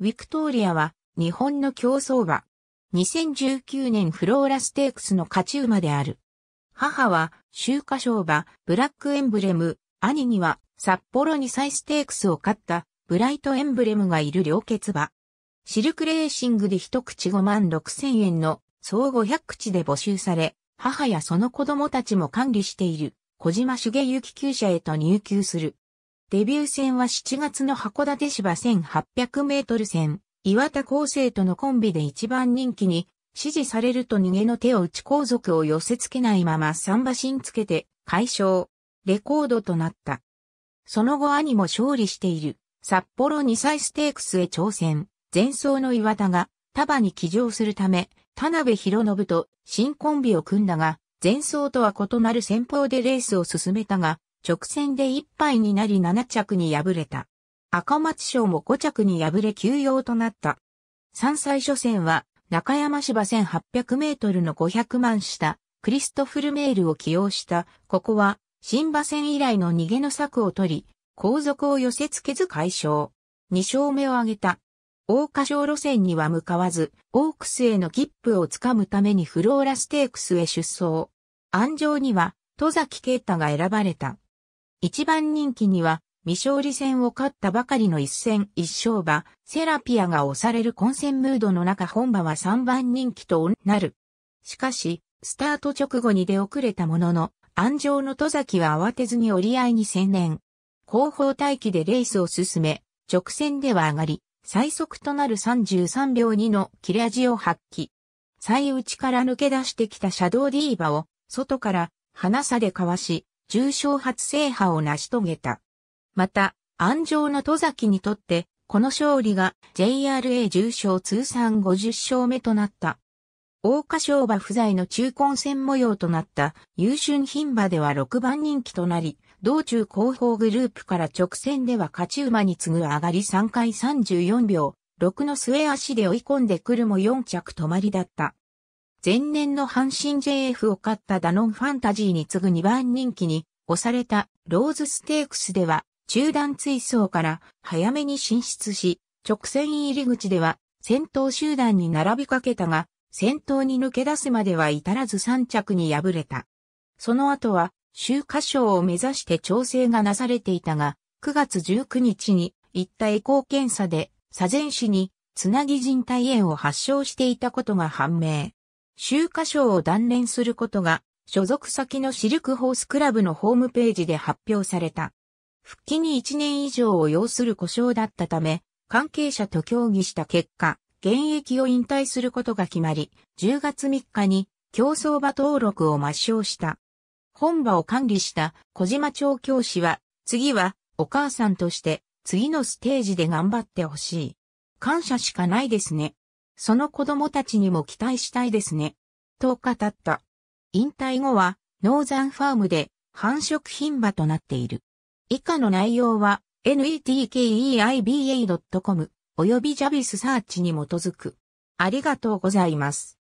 ウィクトーリアは日本の競走馬。2019年フローラステークスの勝ち馬である。母は秋華賞馬ブラックエンブレム、兄には札幌サイステークスを勝ったブライトエンブレムがいる両血馬。シルクレーシングで一口5万6千円の総500口で募集され、母やその子供たちも管理している小島有機厩舎へと入厩する。デビュー戦は7月の函館芝1800メートル戦、岩田康生とのコンビで一番人気に、支持されると逃げの手を打ち後続を寄せ付けないまま三馬身つけて、解消、レコードとなった。その後兄も勝利している、札幌2歳ステークスへ挑戦、前走の岩田が、束に騎乗するため、田辺博信と新コンビを組んだが、前走とは異なる戦法でレースを進めたが、直線で1敗になり7着に敗れた。赤松賞も5着に敗れ休養となった。三歳初戦は、中山芝1800メートルの500万下、クリストフルメールを起用した、ここは、新馬戦以来の逃げの策を取り、後続を寄せ付けず解消。2勝目を挙げた。大花賞路線には向かわず、オークスへの切符をつかむためにフローラステークスへ出走。安城には、戸崎啓太が選ばれた。一番人気には、未勝利戦を勝ったばかりの一戦一勝馬、セラピアが押される混戦ムードの中本馬は3番人気となる。しかし、スタート直後に出遅れたものの、安城の戸崎は慌てずに折り合いに専念。後方待機でレースを進め、直線では上がり、最速となる33秒2の切れ味を発揮。最内から抜け出してきたシャドウディーバを、外から、花差でかわし、重賞初制覇を成し遂げた。また、安城の戸崎にとって、この勝利が JRA 重賞通算50勝目となった。大花賞馬不在の中根戦模様となった優春品馬では6番人気となり、道中後方グループから直線では勝ち馬に次ぐ上がり3回34秒、6の末足で追い込んでくるも4着止まりだった。前年の阪神 JF を勝ったダノンファンタジーに次ぐ2番人気に押されたローズステークスでは中段追走から早めに進出し、直線入り口では先頭集団に並びかけたが、先頭に抜け出すまでは至らず3着に敗れた。その後は、週華賞を目指して調整がなされていたが、9月19日に行ったエコー検査で、左前市につなぎ人体炎を発症していたことが判明。秋華賞を断念することが、所属先のシルクホースクラブのホームページで発表された。復帰に1年以上を要する故障だったため、関係者と協議した結果、現役を引退することが決まり、10月3日に競争場登録を抹消した。本場を管理した小島調教師は、次はお母さんとして次のステージで頑張ってほしい。感謝しかないですね。その子供たちにも期待したいですね。と語った。引退後は、ノーザンファームで繁殖品馬となっている。以下の内容は、netkeiba.com 及びジャビスサーチに基づく。ありがとうございます。